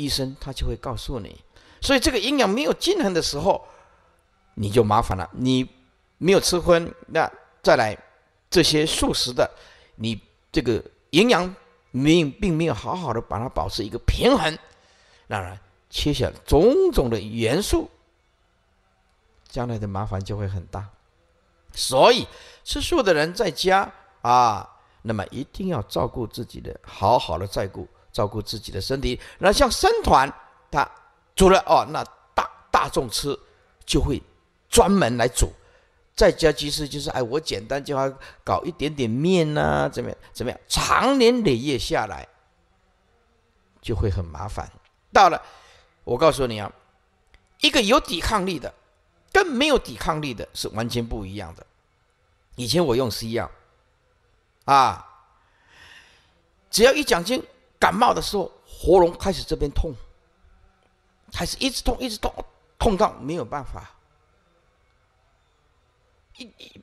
医生他就会告诉你，所以这个营养没有均衡的时候，你就麻烦了。你没有吃荤，那再来这些素食的，你这个营养没并没有好好的把它保持一个平衡，当然缺少种种的元素，将来的麻烦就会很大。所以吃素的人在家啊，那么一定要照顾自己的，好好的照顾。照顾自己的身体，那像生团，他煮了哦，那大大众吃就会专门来煮，在家其实就是哎，我简单就要搞一点点面呐，怎么样怎么样？长年累月下来就会很麻烦。到了，我告诉你啊，一个有抵抗力的跟没有抵抗力的是完全不一样的。以前我用西药啊，只要一讲经。感冒的时候，喉咙开始这边痛，开始一直痛，一直痛，痛到没有办法。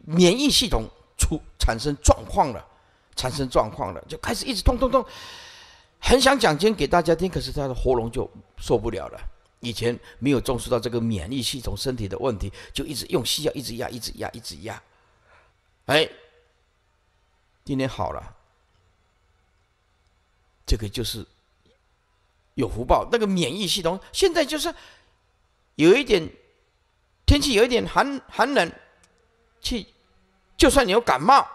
免疫系统出产生状况了，产生状况了，就开始一直痛痛痛。很想讲经给大家听，可是他的喉咙就受不了了。以前没有重视到这个免疫系统身体的问题，就一直用西药，一直压，一直压，一直压。哎，今天好了。这个就是有福报，那个免疫系统现在就是有一点天气有一点寒寒冷，去就算你有感冒，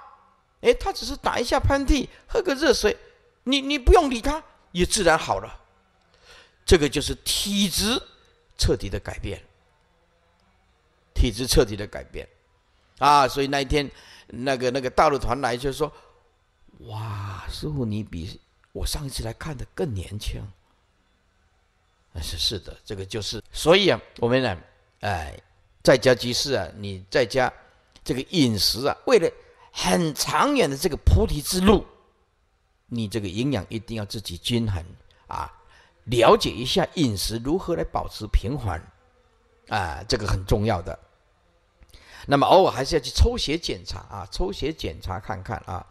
哎，他只是打一下喷嚏，喝个热水，你你不用理他，也自然好了。这个就是体质彻底的改变，体质彻底的改变啊！所以那一天那个那个大陆团来就说：“哇，师傅你比。”我上一次来看的更年轻，是是的，这个就是。所以啊，我们呢，哎，在家居士啊，你在家这个饮食啊，为了很长远的这个菩提之路，你这个营养一定要自己均衡啊，了解一下饮食如何来保持平衡啊，这个很重要的。那么偶尔还是要去抽血检查啊，抽血检查看看啊，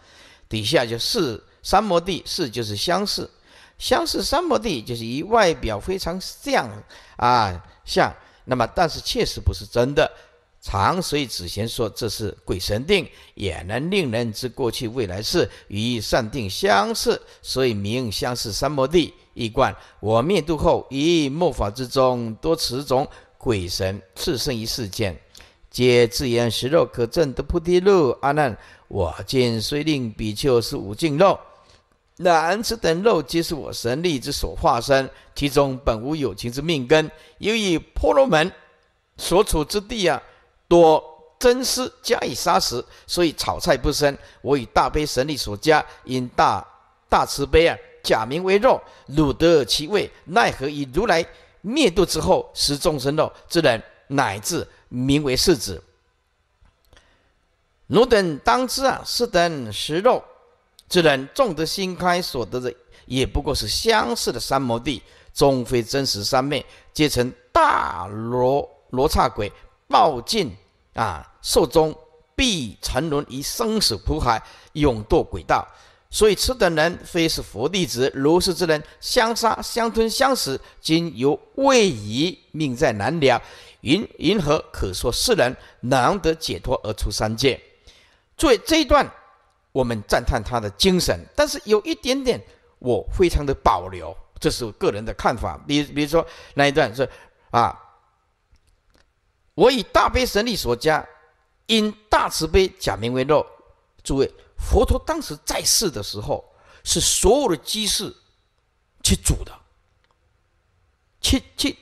底下就是。三摩地是就是相似，相似三摩地就是以外表非常像啊像，那么但是确实不是真的。常随子贤说这是鬼神定，也能令人知过去未来事，与善定相似，所以名相似三摩地。一观我灭度后，以末法之中多此种鬼神，次生于世间，皆自言食肉可证得菩提路。阿难，我今虽令比丘是五净肉。那此等肉皆是我神力之所化身，其中本无有情之命根。由于婆罗门所处之地啊，多真丝加以杀食，所以炒菜不生。我以大悲神力所加，因大大慈悲啊，假名为肉，汝得其味。奈何以如来灭度之后食众生肉之人，乃至名为世子。汝等当知啊，是等食肉。之人种德心开所得的也不过是相似的三摩地，终非真实三昧，皆成大罗罗刹鬼报尽啊，寿终必沉沦于生死苦海，永堕鬼道。所以此等人非是佛弟子，如是之人相杀相吞相食，今犹未已，命在难了。云云何可说世人难得解脱而出三界？为这一段。我们赞叹他的精神，但是有一点点我非常的保留，这是我个人的看法。比比如说那一段是，啊，我以大悲神力所加，因大慈悲假名为肉。诸位，佛陀当时在世的时候，是所有的居士去煮的，去去，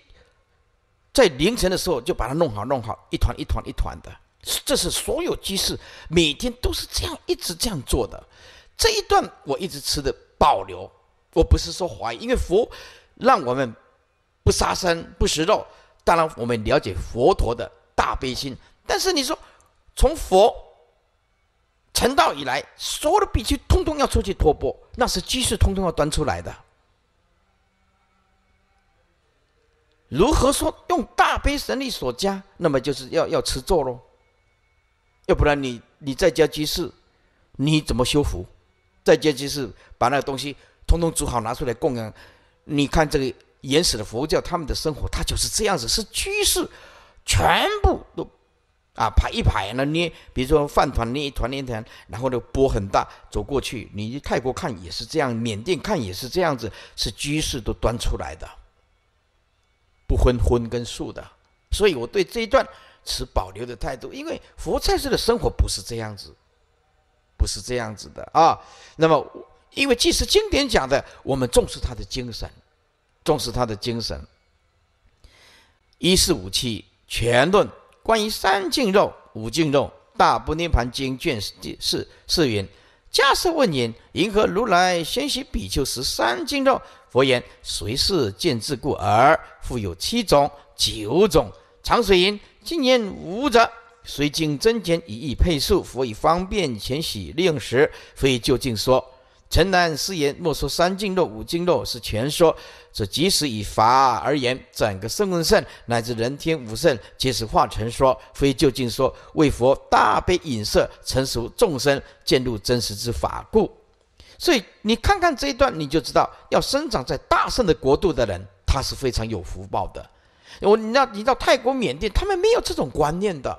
在凌晨的时候就把它弄好弄好，一团一团一团的。这是所有居士每天都是这样，一直这样做的。这一段我一直吃的保留，我不是说怀疑，因为佛让我们不杀生、不食肉。当然，我们了解佛陀的大悲心。但是你说，从佛成道以来，所有的比丘通通要出去托钵，那是居士通通要端出来的。如何说用大悲神力所加？那么就是要要吃咒喽。要不然你你在家居士，你怎么修福？在家居士把那个东西通通煮好拿出来供养。你看这个原始的佛教，他们的生活他就是这样子，是居士全部都啊排一排那捏，比如说饭团捏一团一团，然后呢波很大走过去。你去泰国看也是这样，缅甸看也是这样子，是居士都端出来的，不分荤跟素的。所以我对这一段。持保留的态度，因为佛在世的生活不是这样子，不是这样子的啊。那么，因为即使经典讲的，我们重视他的精神，重视他的精神。一四五七全论关于三净肉、五净肉，《大不涅盘经》卷四四云：“迦尸问言：‘银河如来先许比丘十三净肉？’佛言：‘随是见智故而复有七种、九种。’长水云。今年无者，虽经增减以易配速，佛以方便前喜利用时，非就近说。城南师言：莫说三净漏、五净漏是全说，这即使以法而言，整个圣闻圣乃至人天五圣皆是化成说，非就近说。为佛大悲引摄成熟众生，渐入真实之法故。所以你看看这一段，你就知道，要生长在大圣的国度的人，他是非常有福报的。我，你要你到泰国、缅甸，他们没有这种观念的，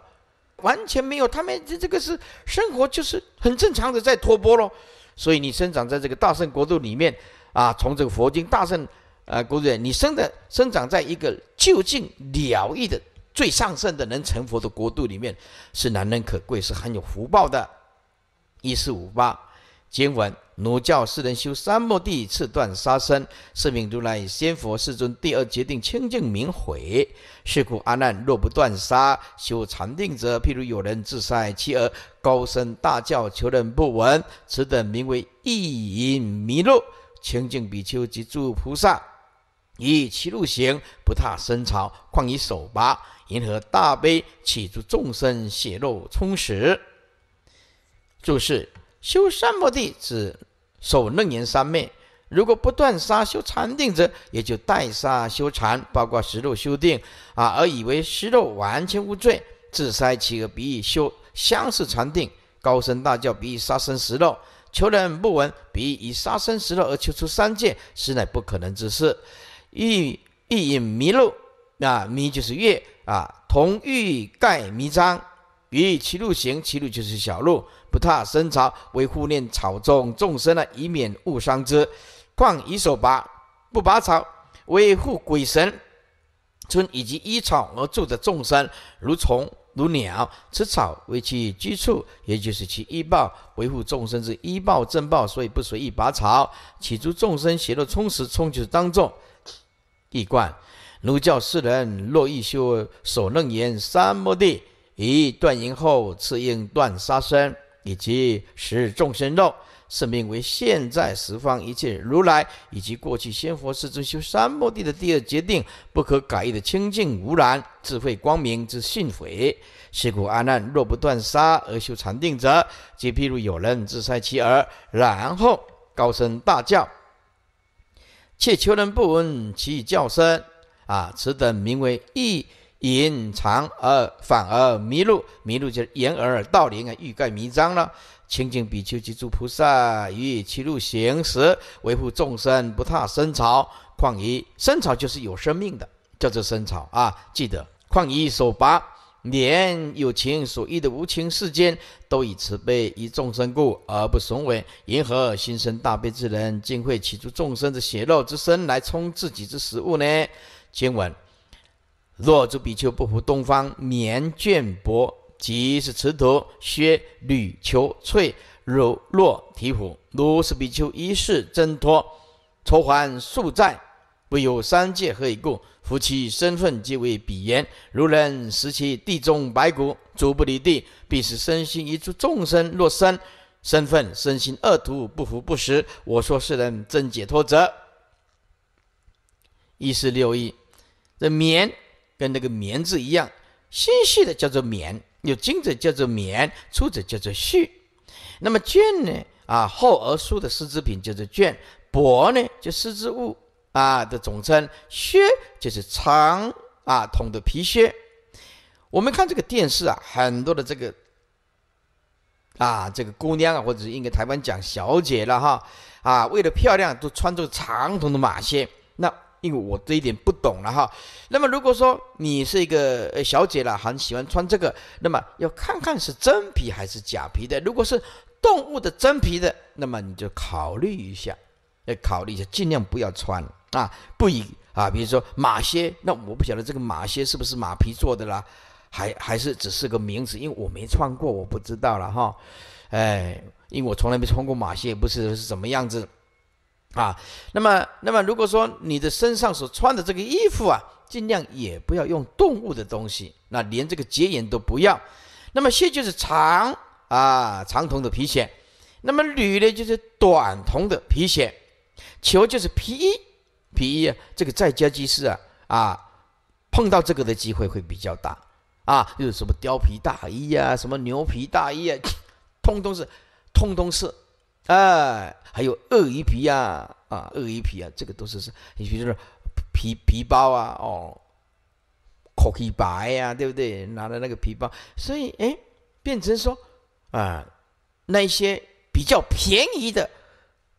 完全没有。他们这这个是生活，就是很正常的在托钵咯。所以你生长在这个大圣国度里面，啊，从这个佛经、大圣，啊，不对，你生的生长在一个就近了义的最上圣的能成佛的国度里面，是难能可贵，是很有福报的。一四五八。今闻奴教世人修三摩地，次断杀生。是名如来先佛世尊第二决定清净明悔。是故阿难，若不断杀，修禅定者，譬如有人自杀妻儿，高声大叫，求人不闻。此等名为意淫迷路。清净比丘及诸菩萨，以其路行，不踏生草，况以手拔？银河大悲，起诸众生血肉充实。注释。修善目的，是守楞严三昧。如果不断杀修禅定者，也就代杀修禅，包括食肉修定啊，而以为食肉完全无罪，自塞其而鼻以修相似禅定，高声大叫，比以杀生食肉，求人不闻，比以杀生食肉而求出三界，实乃不可能之事。欲欲隐迷路，那迷就是月啊，同欲盖弥彰。比其路行，其路就是小路。不踏生草，为护念草中众生呢，以免误伤之。况以手拔，不拔草，为护鬼神、村以及依草而住的众生，如虫、如鸟，吃草为其居处，也就是其依报，维护众生之依报正报，所以不随意拔草，起诸众生邪路充实，充是当众易惯。如教世人，若欲修所论言三摩地，以断淫后，次应断杀生。以及十众生肉，是名为现在十方一切如来以及过去仙佛世尊修三摩地的第二决定不可改易的清净无染智慧光明之信悔。是故阿难，若不断杀而修禅定者，即譬如有人自杀其儿，然后高声大叫，且求人不闻其叫声。啊，此等名为意。隐藏而反而迷路，迷路就是掩耳盗铃啊，欲盖弥彰了。清净比丘及诸菩萨于其路行时，维护众生，不踏生草，况以生草就是有生命的，叫做生草啊。记得，况以手拔，连有情所依的无情世间，都以慈悲于众生故而不损毁。银河心生大悲之人，竟会起诸众生的血肉之身来充自己之食物呢？经文。若诸比丘不服东方绵绢帛，即是持徒靴履裘翠、柔弱体服；如是比丘一世挣脱，愁还数债，不有三界何以故？夫其身份即为比言，如人食其地中白骨，足不离地，必使身心一处。众生若身身份身心恶途不服不实，我说是人正解脱者。一、是六义，这绵。跟那个棉字一样，纤细的叫做棉，有筋者叫做棉，粗者叫做絮。那么绢呢？啊，厚而疏的丝织品就是绢，帛呢就丝织物啊的总称，靴就是长啊筒的皮靴。我们看这个电视啊，很多的这个啊这个姑娘啊，或者是应该台湾讲小姐了哈啊，为了漂亮都穿着长筒的马靴。那。因为我这一点不懂了哈，那么如果说你是一个小姐了，很喜欢穿这个，那么要看看是真皮还是假皮的。如果是动物的真皮的，那么你就考虑一下，要考虑一下，尽量不要穿啊，不以啊。比如说马靴，那我不晓得这个马靴是不是马皮做的啦，还还是只是个名字？因为我没穿过，我不知道了哈。哎，因为我从来没穿过马靴，不是是什么样子。啊，那么，那么如果说你的身上所穿的这个衣服啊，尽量也不要用动物的东西，那连这个结眼都不要。那么靴就是长啊长筒的皮鞋，那么履呢就是短筒的皮鞋，球就是皮衣，皮衣这个在家居士啊啊碰到这个的机会会比较大啊，是什么貂皮大衣呀，什么牛皮大衣啊，通通是，通通是。哎，还有鳄鱼皮啊，啊，鳄鱼皮啊，这个都是是，也就是皮皮包啊，哦，口黑白呀，对不对？拿的那个皮包，所以哎，变成说啊，那些比较便宜的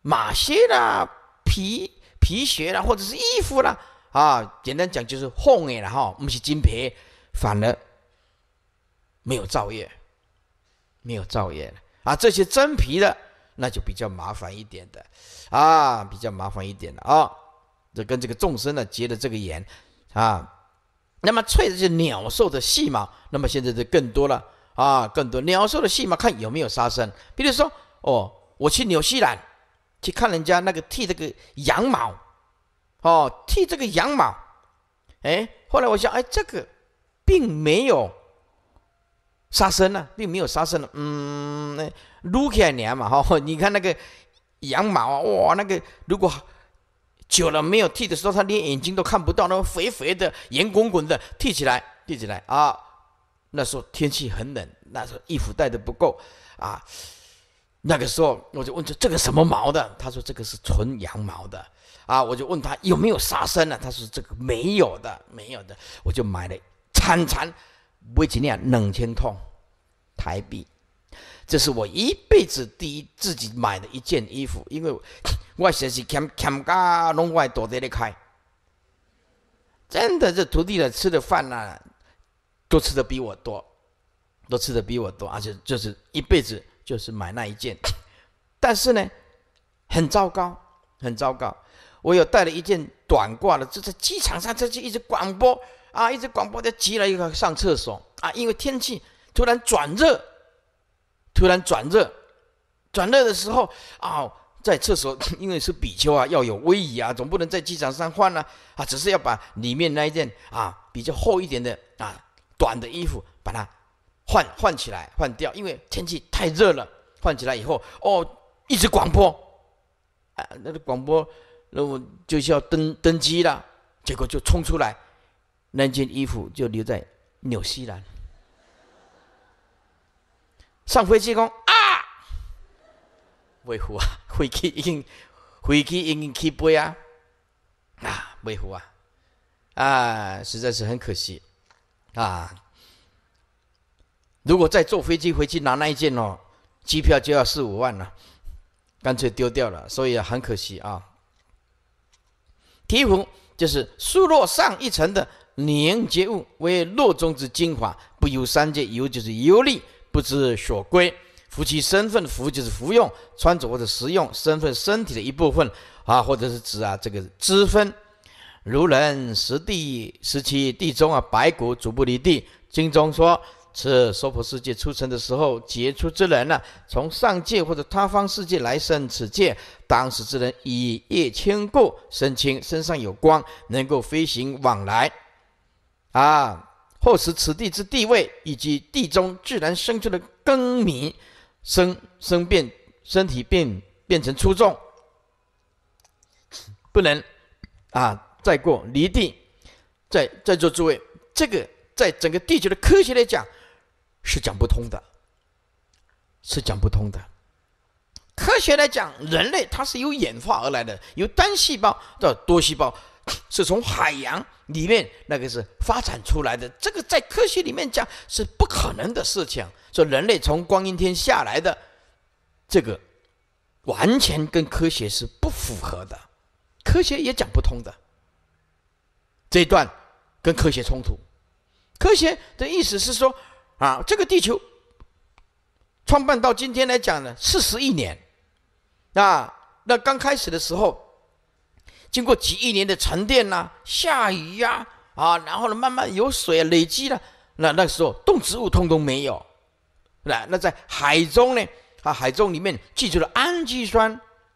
马靴啦、皮皮鞋啦，或者是衣服啦，啊，简单讲就是红眼了哈，不是金皮，反而没有造业，没有造业了啊，这些真皮的。那就比较麻烦一点的，啊，比较麻烦一点了啊，这跟这个众生呢结的这个缘，啊，那么翠的是鸟兽的细毛，那么现在就更多了啊，更多鸟兽的细毛，看有没有杀生，比如说，哦，我去纽西兰去看人家那个剃这个羊毛，哦，剃这个羊毛，哎，后来我想，哎，这个并没有。杀生了，并没有杀生了。嗯，撸起来娘嘛哈！你看那个羊毛啊，哇，那个如果久了没有剃的时候，他连眼睛都看不到，那么肥肥的、圆滚滚的，剃起来，剃起来啊！那时候天气很冷，那时候衣服带的不够啊。那个时候我就问说：“这个什么毛的？”他说：“这个是纯羊毛的。”啊，我就问他有没有杀生了？他说：“这个没有的，没有的。”我就买了，餐餐五千两两千通台币，这是我一辈子第一自己买的一件衣服，因为我实在是强强家龙外躲得咧开。真的这徒弟的吃的饭呢，都吃的比我多，都吃的比我多，而且就是一辈子就是买那一件。但是呢，很糟糕，很糟糕。我有带了一件短褂的，就在机场上，这就一直广播。啊！一直广播，他急了，又要上厕所啊！因为天气突然转热，突然转热，转热的时候啊，在厕所，因为是比丘啊，要有威仪啊，总不能在机场上换呢啊！只是要把里面那一件啊比较厚一点的啊短的衣服把它换换起来换掉，因为天气太热了。换起来以后，哦，一直广播啊，那个广播那我就要登登机了，结果就冲出来。那件衣服就留在纽西兰，上飞机讲啊，没货啊，飞机已经，飞机已经起飞啊，啊，没货啊，啊，实在是很可惜啊。如果再坐飞机回去拿那一件哦，机票就要四五万了，干脆丢掉了，所以很可惜啊。第壶就是数落上一层的。凝结物为六中之精华，不由三界，尤其是游历，不知所归。服其身份，服就是服用；穿着或者食用，身份身体的一部分啊，或者是指啊这个脂分。如人实地，时期地中啊，白骨逐步离地。经中说，此娑婆世界出生的时候，杰出之人呢，从上界或者他方世界来生此界，当时之人以业迁过，身轻，身上有光，能够飞行往来。啊！或使此地之地位，以及地中自然生出的耕民生生变身体变变成粗重，不能啊再过离地。在在座诸位，这个在整个地球的科学来讲是讲不通的，是讲不通的。科学来讲，人类它是由演化而来的，由单细胞到多细胞。是从海洋里面那个是发展出来的，这个在科学里面讲是不可能的事情。说人类从光阴天下来的，这个完全跟科学是不符合的，科学也讲不通的。这段跟科学冲突，科学的意思是说啊，这个地球创办到今天来讲呢，四十亿年啊，那刚开始的时候。经过几亿年的沉淀呐，下雨呀，啊，然后呢，慢慢有水累积了，那那时候动植物通通没有，那那在海中呢，啊，海中里面寄住了氨基酸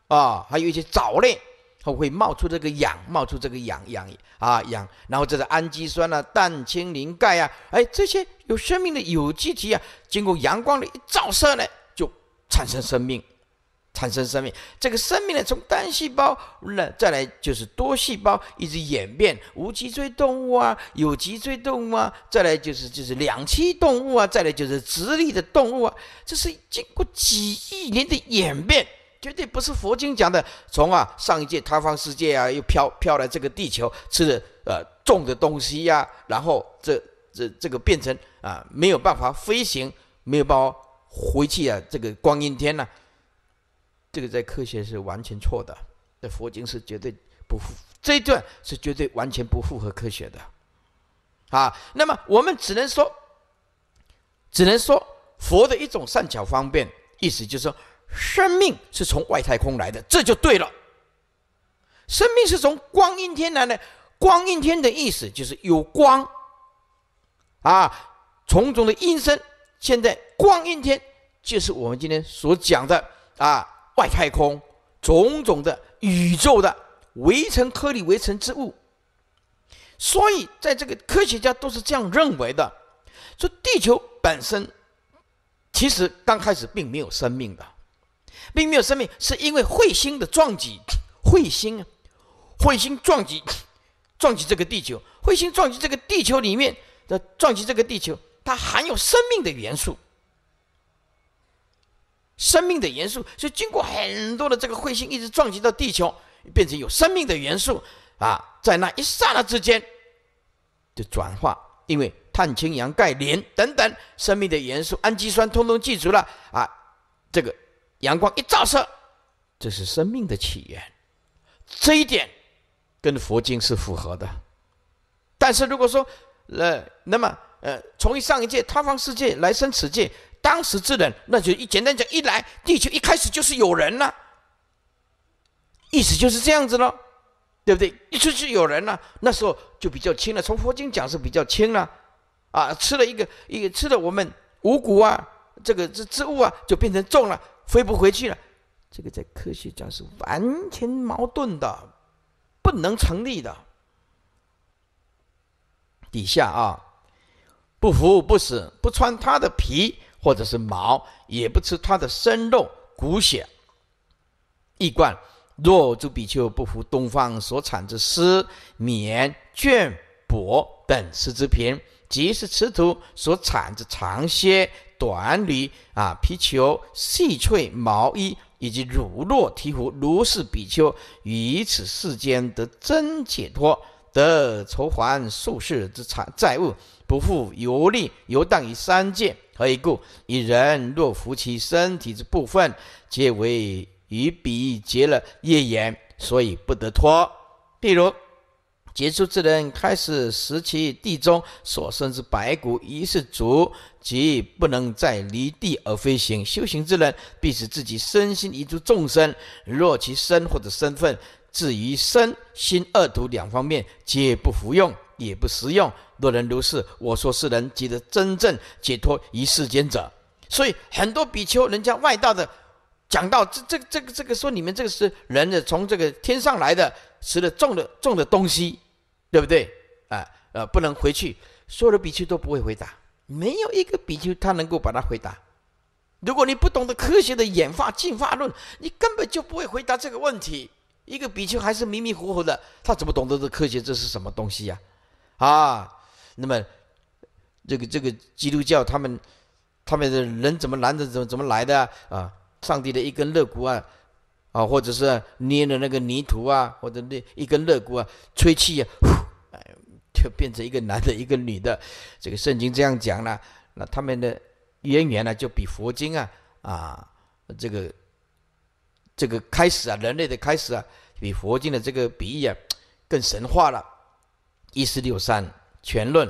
啊，还有一些藻类，它会冒出这个氧，冒出这个氧，氧，啊氧，然后这是氨基酸啊，氮、氢、磷、钙啊，哎，这些有生命的有机体啊，经过阳光的一照射呢，就产生生命。产生生命，这个生命呢，从单细胞，那再来就是多细胞，一直演变，无脊椎动物啊，有脊椎动物啊，再来就是就是两栖动物啊，再来就是直立的动物啊，这是经过几亿年的演变，绝对不是佛经讲的从啊上一届塌方世界啊，又飘飘来这个地球，吃的呃重的东西呀，然后这这这个变成啊没有办法飞行，没有办法回去啊，这个光阴天呐。这个在科学是完全错的，在佛经是绝对不符，这一段是绝对完全不符合科学的，啊，那么我们只能说，只能说佛的一种善巧方便，意思就是说，生命是从外太空来的，这就对了。生命是从光阴天来的，光阴天的意思就是有光，啊，种种的阴身，现在光阴天就是我们今天所讲的啊。外太空种种的宇宙的围城颗粒、围城之物，所以在这个科学家都是这样认为的：说地球本身其实刚开始并没有生命的，并没有生命，是因为彗星的撞击。彗星啊，彗星撞击撞击这个地球，彗星撞击这个地球里面的撞击这个地球，它含有生命的元素。生命的元素，所以经过很多的这个彗星一直撞击到地球，变成有生命的元素啊，在那一刹那之间就转化，因为碳、氢、氧、钙、磷等等生命的元素、氨基酸通通记住了啊，这个阳光一照射，这是生命的起源，这一点跟佛经是符合的。但是如果说呃，那么呃，从上一界他方世界来生此界。当时之人，那就一简单讲，一来地球一开始就是有人了，意思就是这样子咯，对不对？一出去有人了，那时候就比较轻了。从佛经讲是比较轻了，啊，吃了一个一个吃了我们五谷啊，这个这植物啊，就变成重了，飞不回去了。这个在科学讲是完全矛盾的，不能成立的。底下啊，不服不死，不穿他的皮。或者是毛也不吃它的生肉骨血，一贯若诸比丘不服东方所产之丝棉绢帛等丝织品，即是吃土所产之长靴短履啊皮球细脆毛衣，以及乳酪提壶，如是比丘于此世间得真解脱，得偿还数世之财债务，不复游历游荡于三界。何以故？一人若服其身体之部分，皆为与彼结了业缘，所以不得脱。譬如，杰出之人开始食其地中所生之白骨，一是足，即不能再离地而飞行。修行之人，必使自己身心移诸众生。若其身或者身份，至于身心二毒两方面，皆不服用。也不实用。若人如是，我说是人，即得真正解脱于世间者。所以很多比丘，人家外道的讲到这、这、这个、这个，说你们这个是人的，从这个天上来的，吃的重的重的东西，对不对？哎，呃，不能回去。所有的比丘都不会回答，没有一个比丘他能够把他回答。如果你不懂得科学的演化进化论，你根本就不会回答这个问题。一个比丘还是迷迷糊糊的，他怎么懂得这科学？这是什么东西呀？啊，那么这个这个基督教他们他们的人怎么来的怎么怎么来的啊？上帝的一根肋骨啊，啊，或者是捏的那个泥土啊，或者那一根肋骨啊，吹气呀，呼，就变成一个男的，一个女的。这个圣经这样讲呢，那他们的渊源呢，就比佛经啊啊这个这个开始啊，人类的开始啊，比佛经的这个比喻啊更神话了。一四六三全论，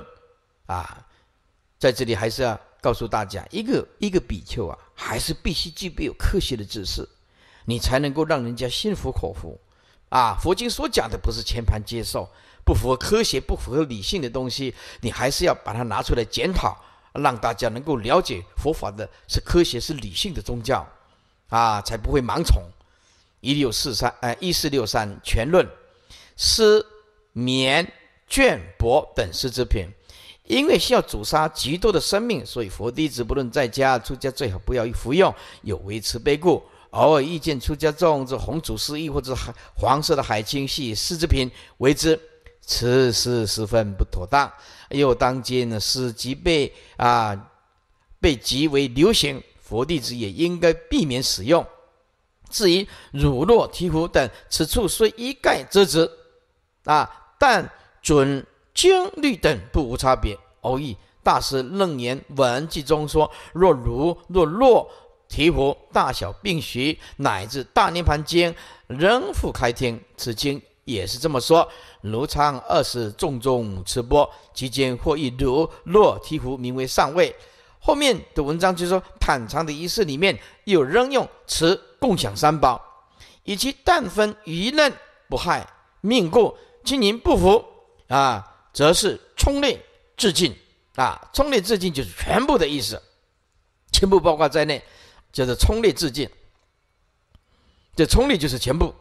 啊，在这里还是要告诉大家，一个一个比丘啊，还是必须具备有科学的知识，你才能够让人家心服口服，啊，佛经所讲的不是全盘接受，不符合科学、不符合理性的东西，你还是要把它拿出来检讨，让大家能够了解佛法的是科学、是理性的宗教，啊，才不会盲从。一六四三，哎，一四六三全论，思眠绢帛等丝织品，因为需要煮杀极多的生命，所以佛弟子不论在家出家，最好不要服用。有维持悲故，偶尔遇见出家众，做红煮丝衣或者海黄色的海青，系丝织品为之，此事十分不妥当。又当今呢，是极被啊被极为流行，佛弟子也应该避免使用。至于乳酪醍醐等，此处虽一概遮止啊，但。准经律等不无差别，偶异。大师楞严文记中说：若如若若提婆大小并徐，乃至大涅盘间仍复开听。此经也是这么说。如常二世众众持波，其间或以如若提婆名为上位。后面的文章就说坦常的仪式里面有仍用持共享三宝，以其但分余嫩不害命故，今人不服。啊，则是冲内致敬啊，冲内致敬就是全部的意思，全部包括在内，就是冲内致敬。这冲力就是全部，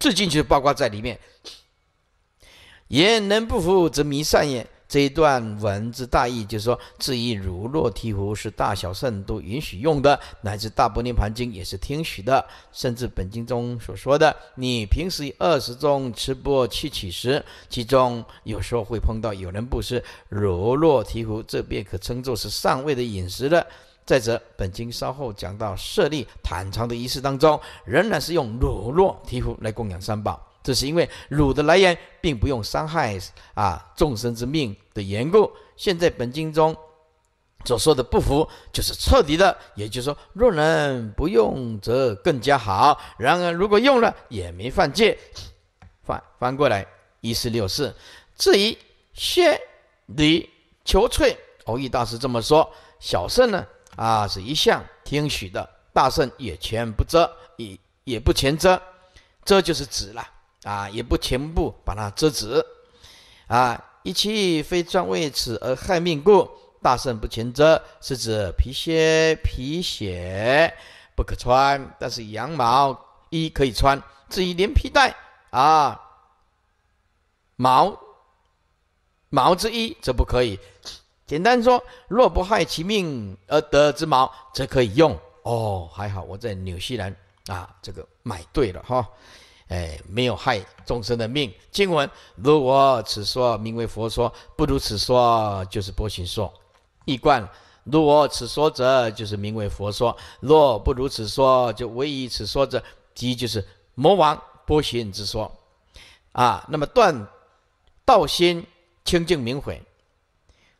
致敬就是包括在里面。言能不服，则弥善也。这一段文字大意就是说，至于乳酪鹈鹕是大小圣都允许用的，乃至《大般涅盘经》也是听许的。甚至本经中所说的，你平时以二十中吃播去取食，其中有时候会碰到有人不吃乳酪鹈鹕这便可称作是上位的饮食了。再者，本经稍后讲到舍利坦藏的仪式当中，仍然是用乳酪鹈鹕来供养三宝。这是因为汝的来源并不用伤害啊众生之命的缘故。现在本经中所说的“不服”，就是彻底的，也就是说，若能不用则更加好。然而，如果用了也没犯戒。翻翻过来，一四六四。至于先礼求翠，弘一大师这么说：小圣呢，啊，是一向听许的；大圣也全不遮，也也不全遮，遮就是止了。啊，也不全部把它遮止，啊，一气非专为此而害命故，大圣不全遮是指皮靴、皮鞋不可穿，但是羊毛衣可以穿。至于连皮带啊，毛毛之一则不可以。简单说，若不害其命而得之毛，则可以用。哦，还好我在纽西兰啊，这个买对了哈。哎，没有害众生的命。经文：如我此说名为佛说，不如此说就是波形说。一贯：如我此说者，就是名为佛说；若不如此说，就唯以此说者，即就是魔王波形之说。啊，那么断道心清净明慧。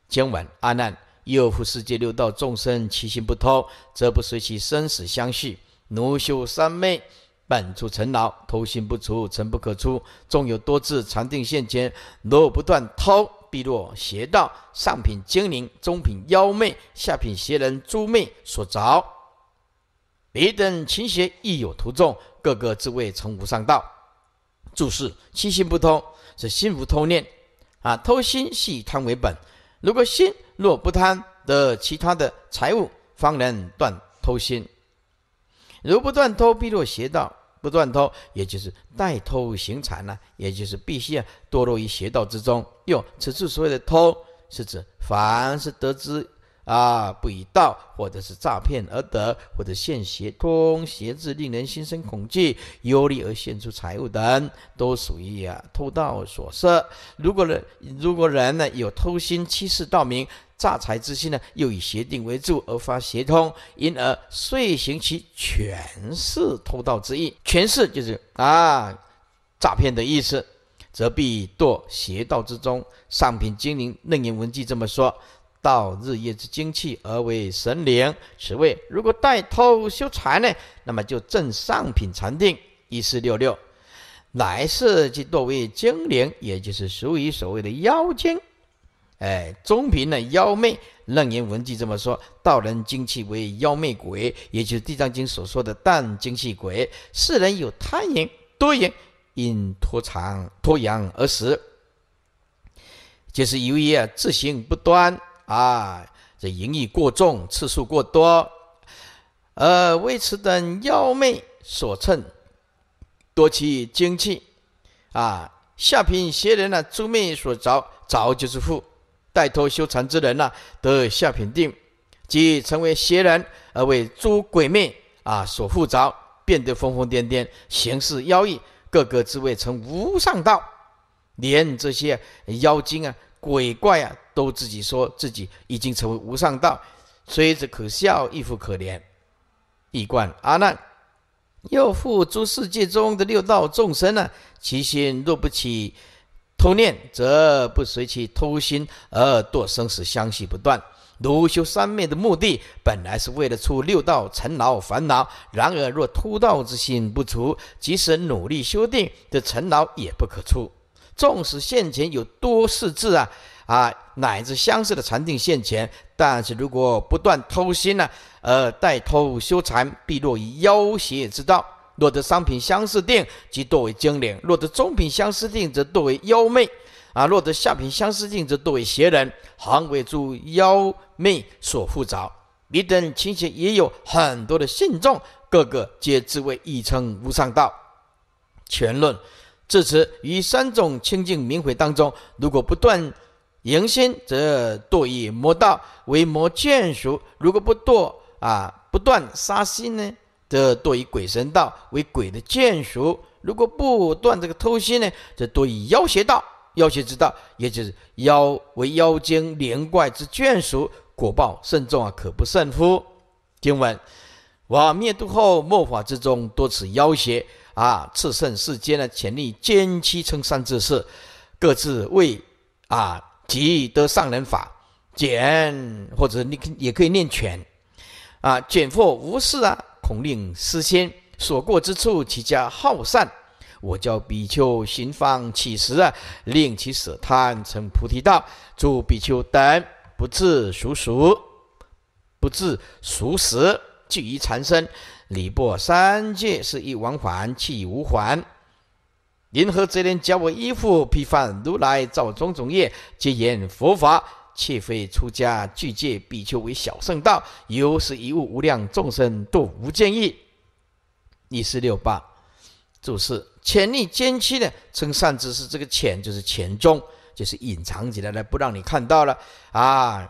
经文：阿难，又复世界六道众生，其心不偷，则不随其生死相续。奴修三昧。本处尘劳，偷心不除，尘不可出。纵有多智禅定现前，若不断偷，必落邪道。上品精灵，中品妖魅，下品邪人诸魅所着。别等情邪亦有徒众，个个自谓成无上道。注释：七心不通，是心无偷念啊。偷心是以贪为本，如果心若不贪，得其他的财物，方能断偷心。如不断偷，必落邪道。不断偷，也就是代偷行禅呢，也就是必须啊堕落于邪道之中。哟，此处所谓的偷，是指凡是得知啊不以道，或者是诈骗而得，或者现邪通、邪智，令人心生恐惧、忧虑而献出财物等，都属于啊偷盗所设。如果人如果人呢有偷心、欺世盗名。诈财之心呢，又以邪定为助而发邪通，因而遂行其权势偷盗之意。权势就是啊，诈骗的意思，则必堕邪道之中。上品精灵，楞严文记这么说：到日夜之精气而为神灵，此谓如果带偷修财呢，那么就正上品禅定一四六六，来世即堕为精灵，也就是属于所谓的妖精。哎，中平呢？妖魅。楞严文记这么说：道人精气为妖魅鬼，也就是《地藏经》所说的“淡精气鬼”。世人有贪淫多淫，因拖长拖阳而死，就是由于啊，自行不端啊，这淫欲过重，次数过多，而为此等妖魅所趁，夺其精气啊。下品邪人呢，诸魅所着着就是富。带托修禅之人呐，得下品定，即成为邪人，而为诸鬼魅啊所附着，变得疯疯癫癫，行事妖异，个个自谓成无上道，连这些妖精啊、鬼怪啊，都自己说自己已经成为无上道，虽则可笑，亦复可怜。一观阿难，又复诸世界中的六道众生呢，其心若不起。偷念则不随其偷心，而堕生死相续不断。如修三昧的目的本来是为了出六道尘劳烦恼，然而若偷盗之心不除，即使努力修定的尘劳也不可出。纵使现前有多世智啊啊乃至相似的禅定现前，但是如果不断偷心呢，而待偷修禅，必落于妖邪之道。若得上品相似定，即堕为精灵；若得中品相似定，则堕为妖魅；啊，若得下品相似定，则堕为邪人，行为诸妖魅所附着。彼等亲戚也有很多的信众，个个皆自谓亦称无上道。全论至此，于三种清净明慧当中，如果不断迎心，则堕以魔道为魔眷属；如果不堕啊，不断杀心呢？则多以鬼神道为鬼的眷属，如果不断这个偷袭呢，则多以妖邪道、妖邪之道，也就是妖为妖精、灵怪之眷属，果报甚重啊，可不胜乎？经闻我灭度后，末法之中多此妖邪啊，赤圣世间呢，潜力兼欺称善之事，各自为啊，即得上人法，减或者你可也可以念犬啊，减或无事啊。恐令失仙。所过之处，其家好善。我教比丘行方乞食啊，令其舍贪，成菩提道。祝比丘等不至俗俗，不至俗食，俱于禅身，离破三界，是一往返，去无还。云何则能教我衣服，披法，如来造种种业，皆言佛法。切非出家具戒比丘为小圣道，由是一物无量众生度无见意。一四六八注释：潜匿奸期呢？称善知识，这个潜就是潜中，就是隐藏起来，的，不让你看到了啊。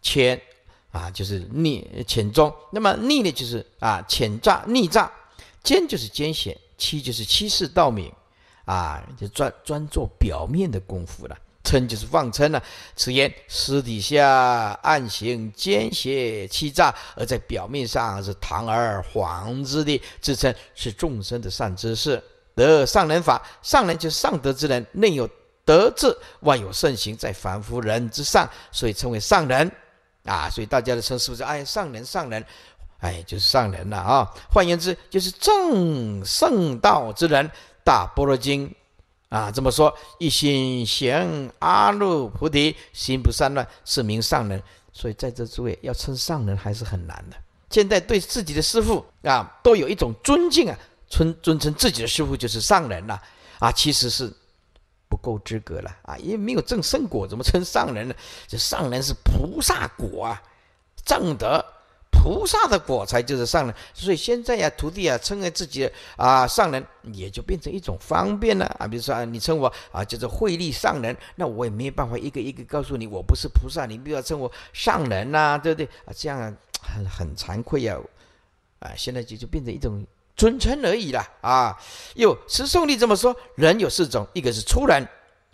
潜啊，就是逆潜中。那么逆呢，就是啊潜诈逆诈，奸就是艰险，欺就是欺世盗名啊，就专专做表面的功夫了。称就是妄称呢，此言私底下暗行奸邪欺诈，而在表面上是堂而皇之的自称是众生的善知识，得上人法，上人就是上德之人，内有德智，外有圣行，在凡夫人之上，所以称为上人啊。所以大家的称是不是哎上人上人，哎就是上人了啊。换言之，就是正圣道之人，大般若经。啊，这么说，一心行阿耨菩提，心不散乱，是名上人。所以在这诸位要称上人还是很难的。现在对自己的师父啊，都有一种尊敬啊，尊尊称自己的师父就是上人了。啊，其实是不够资格了啊，因为没有正圣果，怎么称上人呢？这上人是菩萨果啊，正德菩萨的果才就是上人，所以现在呀，徒弟啊，称为自己啊上人，也就变成一种方便了啊。比如说啊，你称我啊，就是慧力上人，那我也没有办法一个一个告诉你我不是菩萨，你不要称我上人呐，对不对？啊，这样很很惭愧呀，啊，现在就就变成一种尊称而已了啊。哟，十诵力这么说？人有四种，一个是粗人，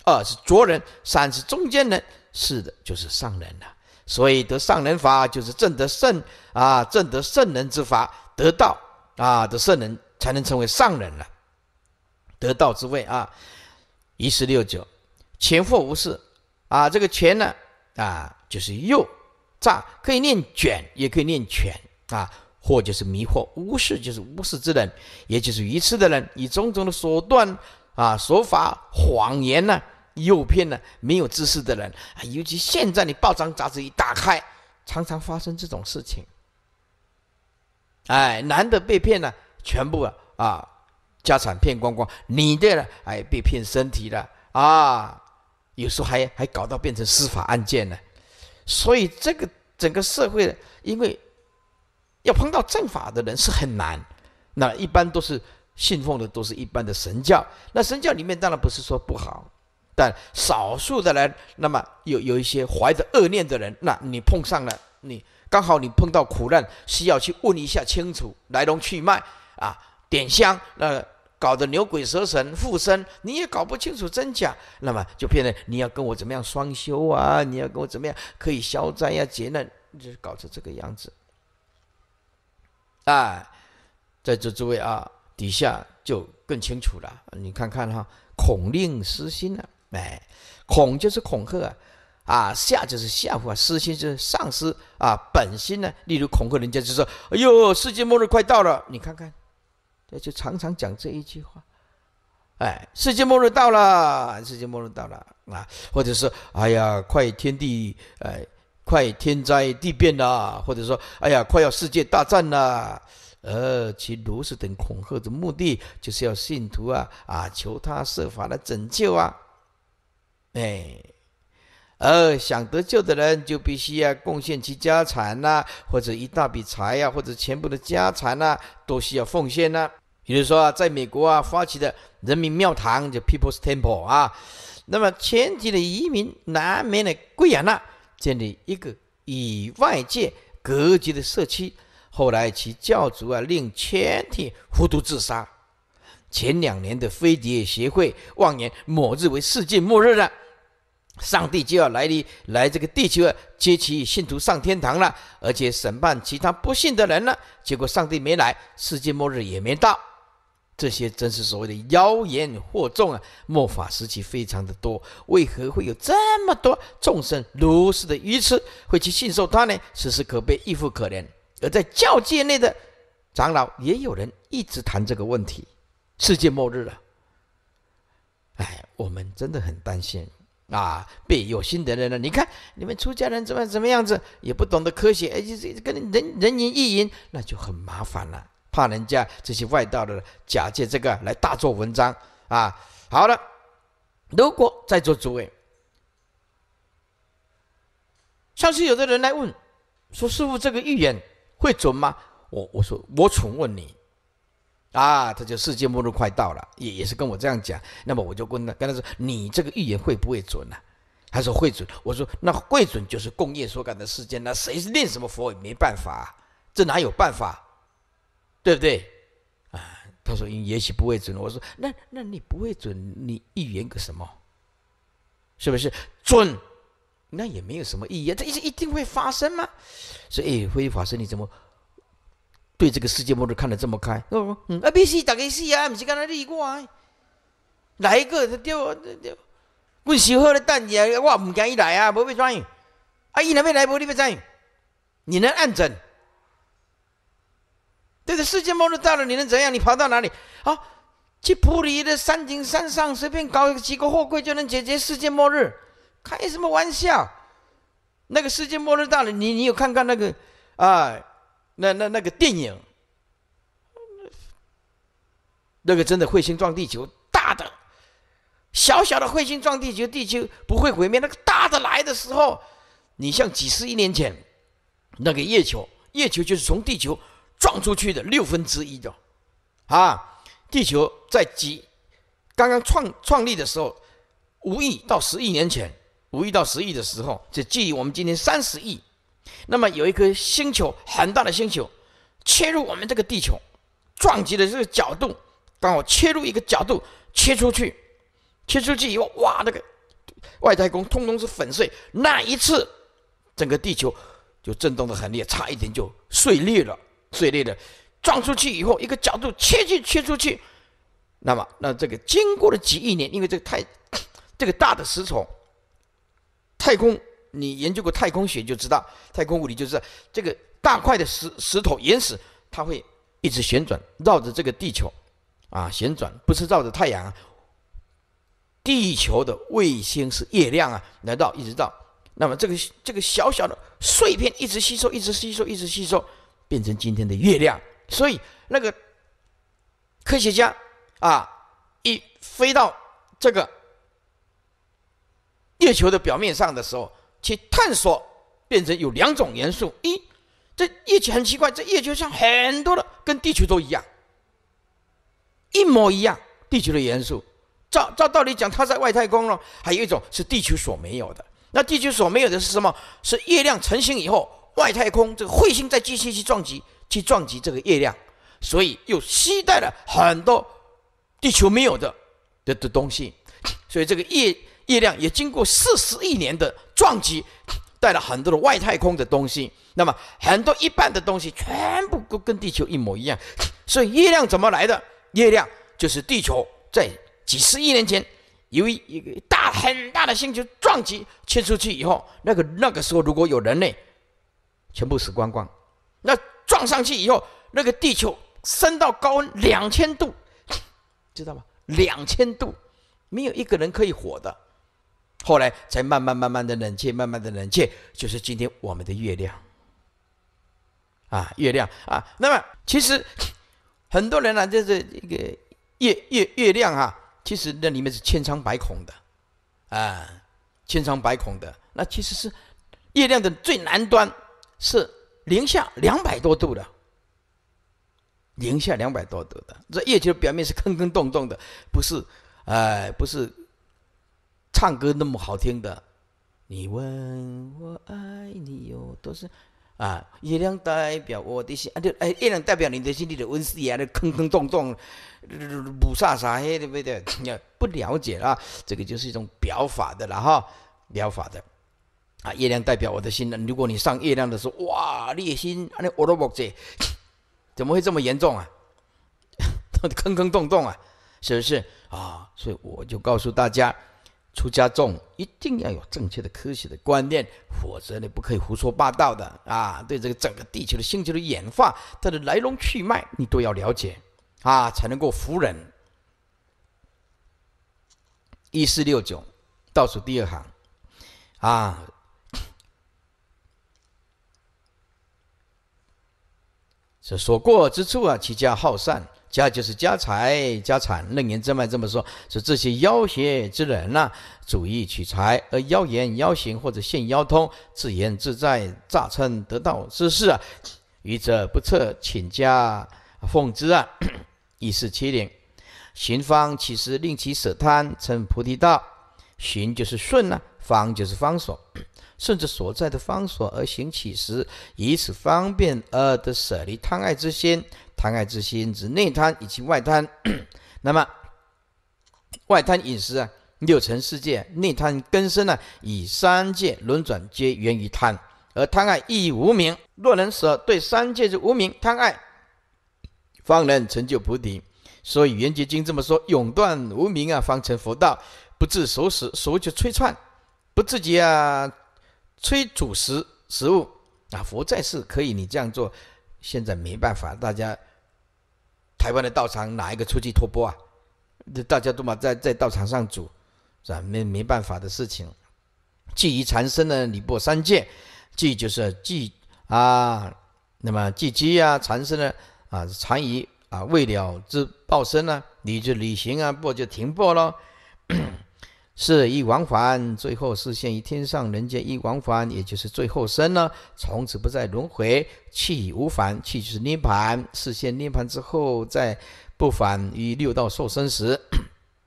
二是拙人，三是中间人，四的就是上人了。所以得上人法就是正得圣啊，正得圣人之法，得道啊的圣人才能成为上人了，得道之位啊。一四六九，前或无事啊。这个权呢啊，就是右诈，可以念卷，也可以念权啊。或就是迷惑，无事就是无事之人，也就是愚痴的人，以种种的手段啊手法、谎言呢。诱骗呢？没有知识的人啊，尤其现在你报章杂志一打开，常常发生这种事情。哎，男的被骗了，全部啊啊，家产骗光光；女的呢，哎，被骗身体了啊，有时候还还搞到变成司法案件呢。所以这个整个社会，因为要碰到正法的人是很难，那一般都是信奉的都是一般的神教。那神教里面当然不是说不好。但少数的人，那么有有一些怀着恶念的人，那你碰上了，你刚好你碰到苦难，需要去问一下清楚来龙去脉啊，点香，那搞得牛鬼蛇神附身，你也搞不清楚真假，那么就变成你要跟我怎么样双修啊，你要跟我怎么样可以消灾呀、劫难，就搞成这个样子。哎，在座诸位啊，底下就更清楚了，你看看哈，恐令失心了。哎，恐就是恐吓，啊吓就是吓唬啊，失心就是丧失啊，本心呢，例如恐吓人家，就说哎呦，世界末日快到了，你看看，就常常讲这一句话，哎，世界末日到了，世界末日到了啊，或者是哎呀，快天地哎，快天灾地变啦，或者说哎呀，快要世界大战啦，呃，其如此等恐吓的目的，就是要信徒啊啊求他设法来拯救啊。哎，而想得救的人，就必须要贡献其家产呐，或者一大笔财呀，或者全部的家产呐，都需要奉献呐。比如说啊，在美国啊发起的人民庙堂就 People's Temple 啊，那么全体的移民南美的圭亚那建立一个以外界隔绝的社区，后来其教主啊令全体服毒自杀。前两年的飞碟协会妄言某日为世界末日了。上帝就要来临，来这个地球接其信徒上天堂了，而且审判其他不信的人了。结果上帝没来，世界末日也没到，这些真是所谓的妖言惑众啊！末法时期非常的多，为何会有这么多众生如此的愚痴，会去信受他呢？时时可悲，亦复可怜。而在教界内的长老，也有人一直谈这个问题：世界末日了。哎，我们真的很担心。啊，被有心的人呢？你看你们出家人怎么怎么样子，也不懂得科学，而且这跟人人云亦云，那就很麻烦了。怕人家这些外道的假借这个来大做文章啊。好了，如果在座诸位，上次有的人来问，说师傅这个预言会准吗？我我说我请问你。啊，他就世界末日快到了，也也是跟我这样讲。那么我就问他，跟他说：“你这个预言会不会准呢？”他说：“会准。”我说：“那会准就是工业所感的事件，那谁是念什么佛也没办法，这哪有办法？对不对？”啊，他说：“也许不会准。”我说：“那那你不会准，你预言个什么？是不是准？那也没有什么意义啊，这一定一定会发生吗？”所以，慧法师，你怎么？对这个世界末日看得这么开，啊，必须打个死啊，不是跟他理我啊，来一个他丢丢，不收好了蛋，你我唔敢伊来啊，唔会怎样，啊伊那边来唔会哩不怎样，你能按怎？对，世界末日到了，你能怎样？你跑到哪里？啊，去普里的山顶山上随便搞几个货柜就能解决世界末日？开什么玩笑？那个世界末日到了，你你有看看那个啊？那那那个电影，那个真的彗星撞地球，大的，小小的彗星撞地球，地球不会毁灭。那个大的来的时候，你像几十亿年前，那个月球，月球就是从地球撞出去的六分之一的，啊，地球在几刚刚创创立的时候，五亿到十亿年前，五亿到十亿的时候，这距离我们今天三十亿。那么有一颗星球，很大的星球，切入我们这个地球，撞击的这个角度，刚好切入一个角度，切出去，切出去以后，哇，那个外太空通通是粉碎。那一次，整个地球就震动的很厉害，差一点就碎裂了，碎裂的。撞出去以后，一个角度切进切出去，那么那这个经过了几亿年，因为这个太这个大的石虫太空。你研究过太空学就知道，太空物理就是这个大块的石石头岩石，它会一直旋转，绕着这个地球，啊，旋转不是绕着太阳。地球的卫星是月亮啊，来到一直到，那么这个这个小小的碎片一直吸收，一直吸收，一直吸收，变成今天的月亮。所以那个科学家啊，一飞到这个月球的表面上的时候。去探索，变成有两种元素。一，这月球很奇怪，这月球上很多的跟地球都一样，一模一样，地球的元素。照照道理讲，它在外太空了。还有一种是地球所没有的。那地球所没有的是什么？是月亮成型以后，外太空这个彗星在继续去撞击，去撞击这个月亮，所以又吸带了很多地球没有的的的东西。所以这个月。月亮也经过四十亿年的撞击，带了很多的外太空的东西。那么很多一半的东西全部都跟地球一模一样。所以月亮怎么来的？月亮就是地球在几十亿年前有一一个大很大的星球撞击切出去以后，那个那个时候如果有人类，全部死光光。那撞上去以后，那个地球升到高温两千度，知道吗？两千度没有一个人可以活的。后来才慢慢慢慢的冷却，慢慢的冷却，就是今天我们的月亮，啊，月亮啊，那么其实很多人呢，就是一个月月月亮啊，其实那里面是千疮百孔的，啊，千疮百孔的，那其实是月亮的最南端是零下两百多度的，零下两百多度的，这月球表面是坑坑洞洞的，不是，哎，不是。唱歌那么好听的，你问我爱你有多深？啊，月亮代表我的心啊，对，哎，月亮代表你的心，你的温室呀，那坑坑洞洞，补啥啥嘿，对不了解啊，这个就是一种表法的了哈，表法的啊，月亮代表我的心呢。如果你上月亮的时候，哇，裂心，啊，那我都不解，怎么会这么严重啊？坑坑洞洞啊，是不是啊？所以我就告诉大家。出家众一定要有正确的科学的观念，否则你不可以胡说八道的啊！对这个整个地球的星球的演化，它的来龙去脉，你都要了解啊，才能够服人。一四六九，倒数第二行，啊，这所过之处啊，其家好散。家就是家财、家产。楞严之脉》这么说，是这些妖邪之人呐，主意取财，而妖言妖行或者现妖通，自言自在，诈称得道之事啊。愚者不测，请家奉之啊。一 是七点，寻方其实令其舍贪，称菩提道。寻就是顺呐，方就是方所，顺着所在的方所而行起时，以此方便而得舍离贪爱之心。贪爱之心，指内贪以及外贪。那么外贪饮食啊，六尘世界；内贪根深呢，以三界轮转皆源于贪，而贪爱亦无名。若能舍对三界之无名贪爱，方能成就菩提。所以《圆觉经》这么说：永断无名啊，方成佛道。不自熟食，熟就吹串；不自己啊，催主食食物啊。佛在世可以你这样做，现在没办法，大家。台湾的道场哪一个出去托钵啊？这大家都嘛在在道场上煮，是吧？没没办法的事情，记于缠身呢，你播三戒，鲫就是记啊，那么记机啊缠身呢啊，残余啊未了之报生呢，你就履行啊播就停播喽。是一往返，最后是现于天上人间一往返，也就是最后生呢，从此不再轮回，去无返，去就是涅盘，是现涅盘之后再不返于六道受生时。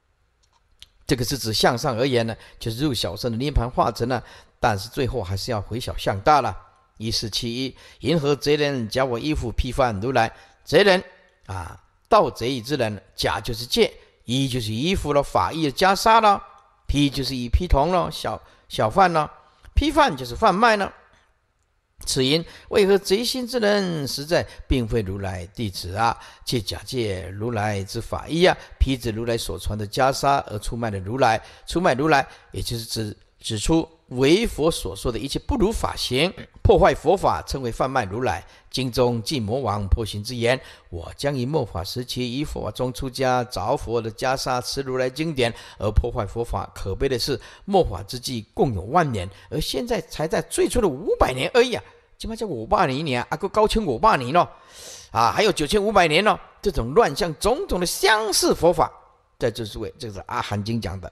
这个是指向上而言呢，就是入小生的涅盘化成了，但是最后还是要回小向大了。一四七一，银河贼人将我衣服披犯？如来贼人啊，盗贼之人，假就是借，衣就是衣服了，法衣袈裟了。批就是以批铜喽，小小贩喽，批贩就是贩卖呢。此因为何贼心之人，实在并非如来弟子啊！借假借如来之法衣啊，披着如来所传的袈裟而出卖了如来，出卖如来，也就是指指出。为佛所说的一切不如法行，破坏佛法，称为贩卖如来经中即魔王破行之言。我将以末法时期，以佛法中出家着佛的袈裟，持如来经典而破坏佛法。可悲的是，末法之际共有万年，而现在才在最初的五百年而已啊！起码在百年一年啊，够高清五百年了啊，还有九千五百年哦，这种乱象种种的相似佛法，在这是位，这是阿含经讲的。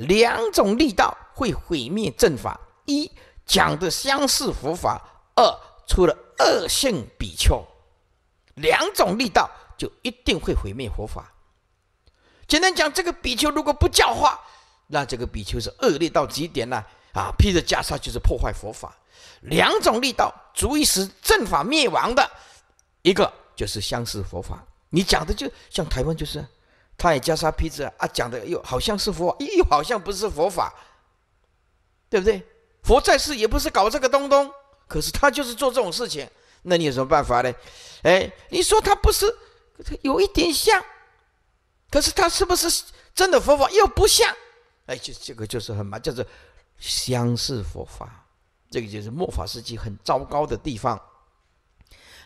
两种力道会毁灭正法：一讲的相似佛法；二出了恶性比丘。两种力道就一定会毁灭佛法。简单讲，这个比丘如果不教化，那这个比丘是恶劣到极点了啊！披着袈裟就是破坏佛法。两种力道足以使正法灭亡的，一个就是相似佛法。你讲的就像台湾就是。他也袈裟披着啊，讲的又好像是佛又好像不是佛法，对不对？佛在世也不是搞这个东东，可是他就是做这种事情，那你有什么办法呢？哎，你说他不是，有一点像，可是他是不是真的佛法又不像？哎，就这个就是很麻叫做相似佛法，这个就是末法时期很糟糕的地方。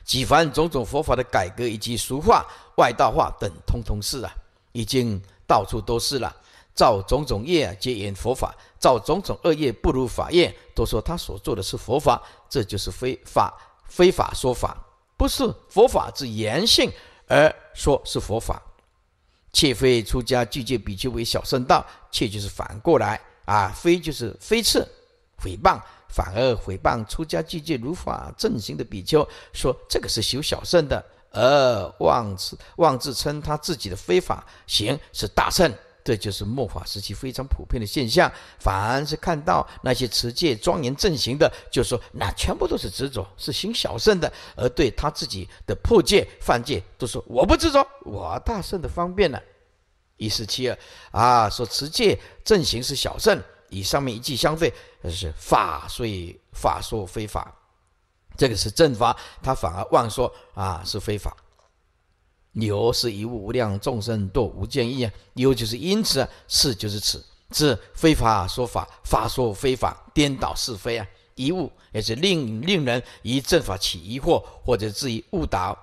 几番种种佛法的改革，以及俗化、外道化等，通通是啊。已经到处都是了，造种种业皆言佛法；造种种恶业，不如法业，都说他所做的是佛法，这就是非法非法说法，不是佛法之言性而说是佛法，切非出家具戒比丘为小圣道，切就是反过来啊，非就是非次诽谤，反而诽谤出家具戒如法正行的比丘，说这个是修小圣的。而妄自妄自称他自己的非法行是大圣，这就是末法时期非常普遍的现象。凡是看到那些持戒庄严正行的，就说那全部都是执着，是行小圣的；而对他自己的破戒犯戒，都说我不执着，我大圣的方便呢。一四七二啊，说持戒正行是小圣，以上面一句相对，是法以法说非法。这个是正法，他反而妄说啊是非法。由是一物无量，众生多无间意啊。由就是因此啊，是就是此，是非法说法，法说非法，颠倒是非啊。一物也是令令人以正法起疑惑，或者自于误导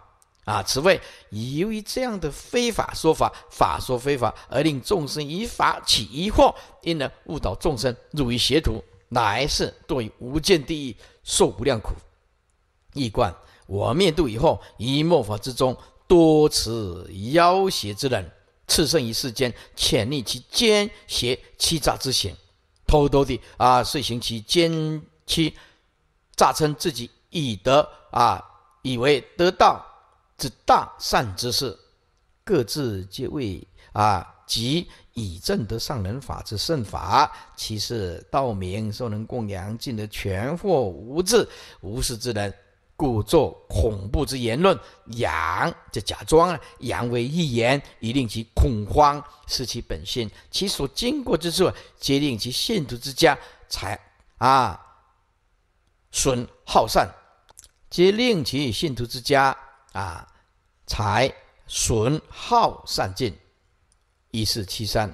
啊。此谓由于这样的非法说法，法说非法而令众生以法起疑惑，因而误导众生入于邪途，乃是堕于无间地狱，受无量苦。易观，我灭度以后，于末法之中，多持妖邪之人，赤胜于世间，潜匿其奸邪欺诈之行，偷偷的啊，遂行其奸欺，诈称自己以得啊，以为得道之大善之事，各自皆为啊，即以正德上人法之圣法，其是道明，受人供养，尽得全或无智无识之人。故作恐怖之言论，扬就假装啊，扬为一言，以令其恐慌，失其本性。其所经过之处，皆令其信徒之家财啊损耗散，皆令其信徒之家啊财损耗散尽，一四七三。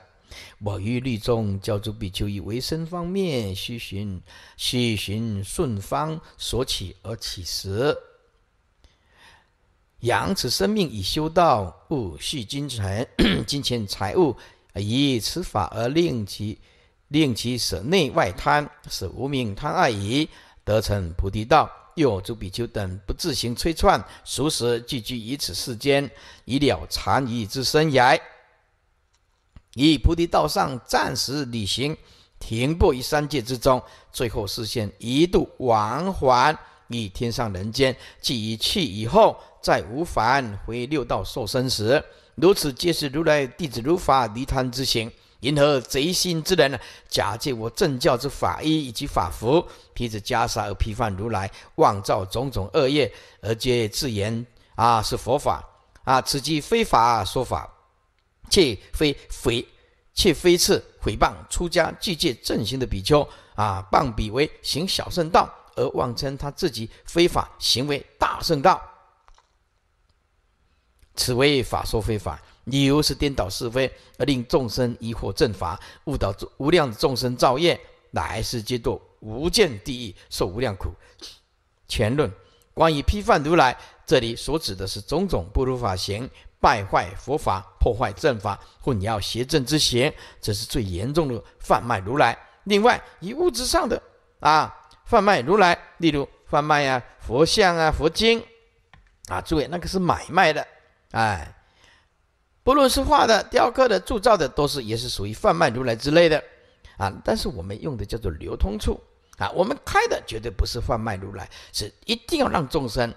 我欲律众教诸比丘以为生方面，须寻须寻顺方所起而起时，养此生命以修道。勿蓄金钱，金钱财物，以此法而令其令其舍内外贪，使无名贪爱已得成菩提道。又诸比丘等不自行摧篡，熟识聚居于此世间，以了残余之生涯。以菩提道上暂时旅行，停步于三界之中，最后视线一度往返于天上人间一去以后，再无返回六道受生时，如此皆是如来弟子如法离贪之行。因何贼心之人呢？假借我正教之法衣以及法服，披着袈裟而披犯如来，妄造种种恶业，而皆自言啊是佛法啊，此即非法说法。却非毁，却非斥毁谤出家具戒正行的比丘，啊，谤比为行小圣道，而妄称他自己非法行为大圣道，此为法说非法，理由是颠倒是非，而令众生疑惑正法，误导无量众生造业，来世皆堕无间地狱受无量苦。前论关于批判如来，这里所指的是种种不如法行。败坏佛法、破坏正法混淆邪正之邪，这是最严重的贩卖如来。另外，以物质上的啊贩卖如来，例如贩卖呀佛像啊佛经，啊，诸位那个是买卖的，哎，不论是画的、雕刻的、铸造的，都是也是属于贩卖如来之类的啊。但是我们用的叫做流通处啊，我们开的绝对不是贩卖如来，是一定要让众生。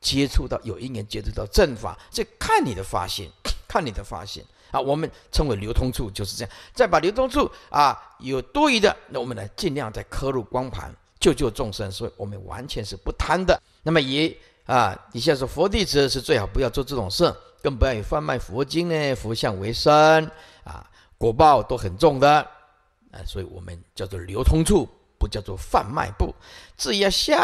接触到有一年接触到正法，这看你的发心，看你的发心啊，我们称为流通处就是这样。再把流通处啊有多余的，那我们呢尽量再刻入光盘，救救众生。所以我们完全是不贪的。那么也啊，底下说佛弟子是最好不要做这种事，更不要以贩卖佛经呢、佛像为生啊，果报都很重的啊。所以我们叫做流通处。不叫做贩卖部；至于像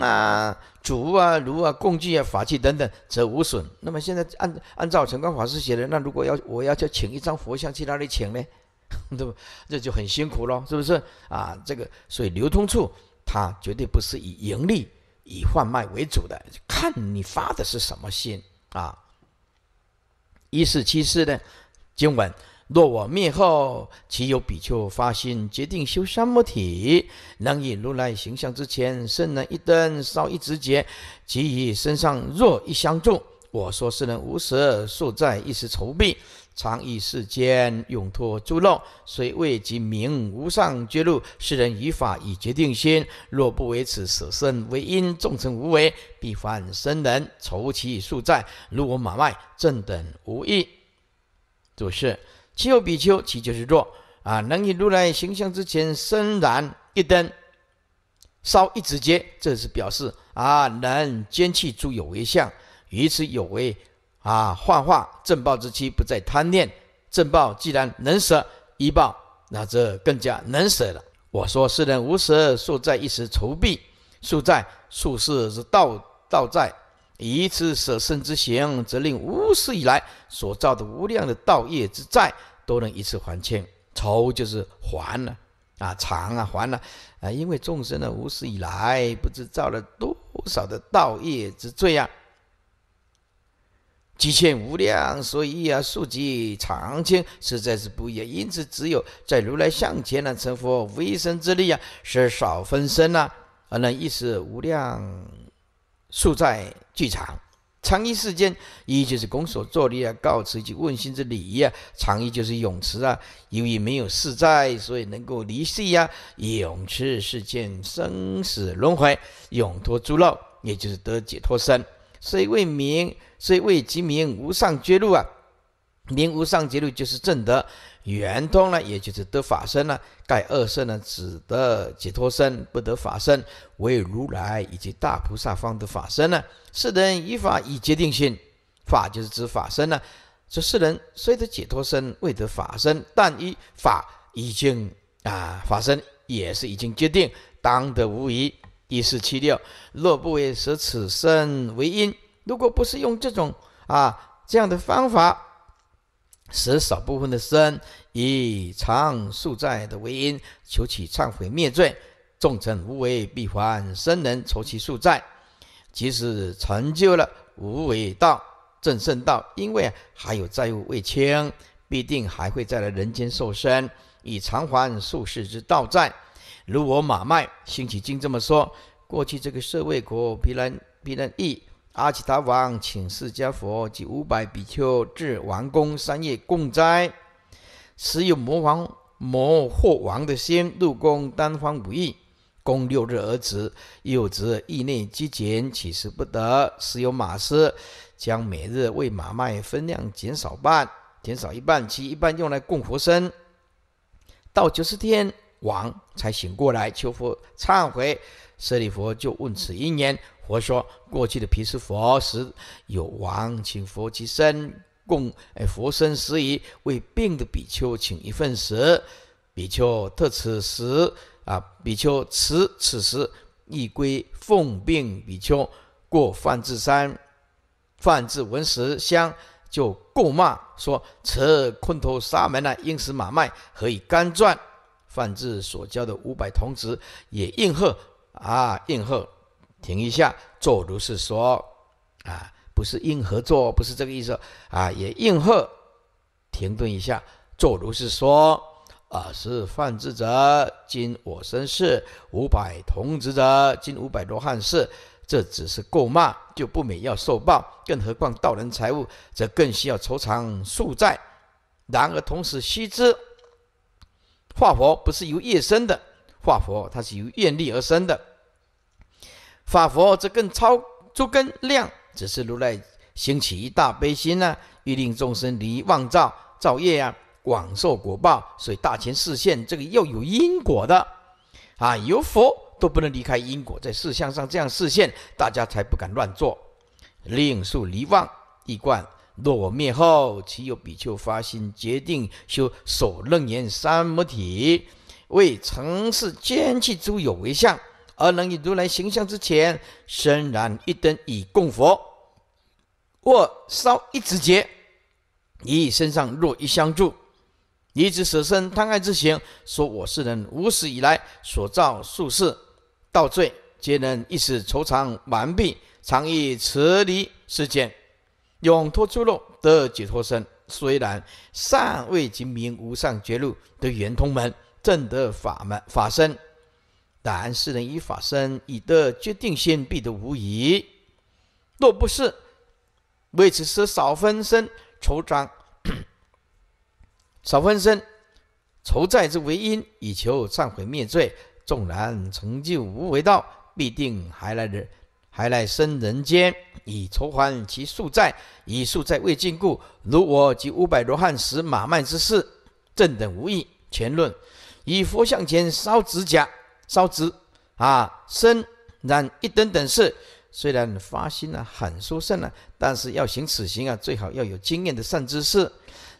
啊、竹啊、炉啊、工具啊、法器等等，则无损。那么现在按按照陈光法师写的，那如果要我要去请一张佛像去哪里请呢？对不？这就很辛苦咯，是不是？啊，这个所以流通处它绝对不是以盈利、以贩卖为主的，看你发的是什么心啊。一四七四的经文。若我灭后，岂有比丘发心决定修三摩体，能以如来形象之前，圣人一灯烧一指节，即以身上若一香众，我说世人无舌数在一时愁病，常以世间永脱诸肉，虽未及名无上绝路，世人以法以决定心，若不为此舍身为因，众成无为，必犯生人筹其数在，如我马脉正等无益。注释。七有比丘其就是坐啊，能以如来形象之前，深燃一灯，烧一指节，这是表示啊，能兼弃诸有为相，于此有为啊，幻化正报之期不再贪恋，正报既然能舍一报，那这更加能舍了。我说世人无舍，数在一时愁毕，数在数世是道道在一次舍身之行，则令无始以来所造的无量的道业之债，都能一次还清。仇就是还了啊，偿啊，还了啊！因为众生呢，无始以来不知造了多少的道业之罪啊，积欠无量，所以啊，数集长清实在是不易。因此，只有在如来向前呢，成佛微生之力啊，是少分身呐，而能一时无量数债。剧场。常一世间一就是拱手作礼啊，告辞及问心之礼啊，常一就是泳池啊。由于没有世在，所以能够离世呀。泳池是见生死轮回，永脱诸漏，也就是得解脱身。虽未名，虽未及名无上觉路啊。名无上觉路就是正德。圆通呢，也就是得法身呢。盖二圣呢，只得解脱身，不得法身，唯如来以及大菩萨方得法身呢。世人依法以决定性，法就是指法身呢。这世人虽得解脱身，未得法身，但依法已经啊，法身也是已经决定，当得无疑。一四七六，若不为舍此身为因，如果不是用这种啊这样的方法。使少部分的身以偿宿债的为因，求取忏悔灭罪，众诚无为必还。生人筹其宿债，即使成就了无为道、正圣道，因为还有债务未清，必定还会再来人间受身，以偿还宿世之道债。如我马迈兴起经这么说，过去这个社会国，别人别人易。阿其他王请释迦佛及五百比丘至王宫三夜共斋，持有魔王魔或王的心入宫单方不欲，供六日而止。又值意念积俭，起食不得。时有马师将每日为马麦分量减少半，减少一半，其一半用来供佛身。到九十天，王才醒过来，求佛忏悔。舍利佛就问此因缘，佛说过去的皮是佛时有王，请佛其身供，诶佛身食已，为病的比丘请一份食，比丘特此食啊，比丘持此食，亦归奉病比丘。过范智山，范智闻食香就诟骂说：“此困头沙门啊，因食马麦，何以干转？”范智所教的五百童子也应和。啊，应和停一下，做如是说啊，不是应和做，不是这个意思啊，也应和停顿一下，做如是说而是犯智者，今我身是五百童子者，今五百罗汉是，这只是过骂，就不免要受报，更何况道人财物，则更需要筹偿数债。然而同时须知，化佛不是由业生的。化佛，它是由愿力而生的。法佛则更超诸根量，只是如来兴起一大悲心啊，欲令众生离妄造造业啊，广受果报。所以大千世现，这个要有因果的啊，有佛都不能离开因果，在事相上这样视现，大家才不敢乱做。令数离妄，一观。若我灭后，岂有比丘发心决定修所楞严三摩提。为曾是坚弃诸有为相，而能以如来形象之前，身燃一灯以供佛，或烧一纸节，以身上若一相助。以之舍身贪爱之情，说我是人，无始以来所造数事，到罪皆能一时惆怅完毕，常以慈离世间，永脱诸漏得解脱身。虽然尚未及明无上绝路的圆通门。正得法门法身，但世人以法身以得决定性，必得无疑。若不是为此失少分身愁账，少分身愁 债之为因，以求忏悔灭罪，纵然成就无为道，必定还来人还来生人间，以酬还其宿债。以宿债未尽故，如我及五百罗汉时，马慢之事，正等无疑。前论。以佛像前烧指甲、烧纸，啊，生燃一等等事，虽然发心呢很殊胜呢，但是要行此行啊，最好要有经验的善知识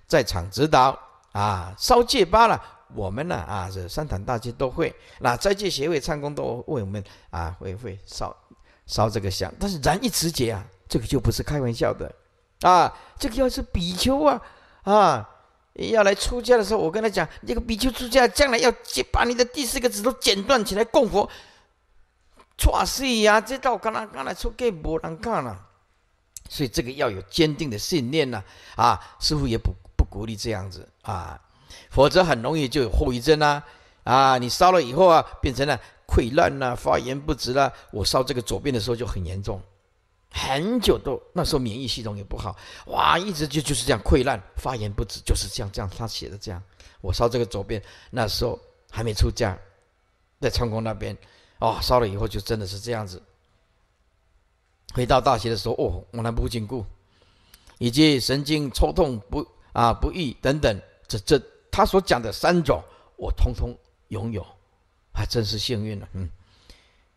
在场指导啊。烧戒疤了，我们呢啊这三坛大戒都会，那斋戒协会唱功都为我们啊会会烧烧这个香，但是燃一指节啊，这个就不是开玩笑的啊，这个要是比丘啊啊。要来出家的时候，我跟他讲，这个比丘出家将来要剪，把你的第四个指头剪断起来供佛。错事呀，这道刚刚来出给无人看啦。所以这个要有坚定的信念呐，啊，师傅也不不鼓励这样子啊，否则很容易就有后遗症呐，啊，你烧了以后啊，变成了溃烂呐，发炎不止啦。我烧这个左边的时候就很严重。很久都那时候免疫系统也不好，哇，一直就就是这样溃烂发炎不止，就是这样这样他写的这样，我烧这个左边那时候还没出家，在川公那边，哦烧了以后就真的是这样子。回到大学的时候，哦我那不紧固，以及神经抽痛不啊不愈等等，这这他所讲的三种我通通拥有，还真是幸运呢，嗯。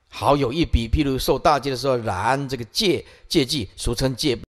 好有一笔，譬如受大戒的时候，然这个戒戒忌，俗称戒。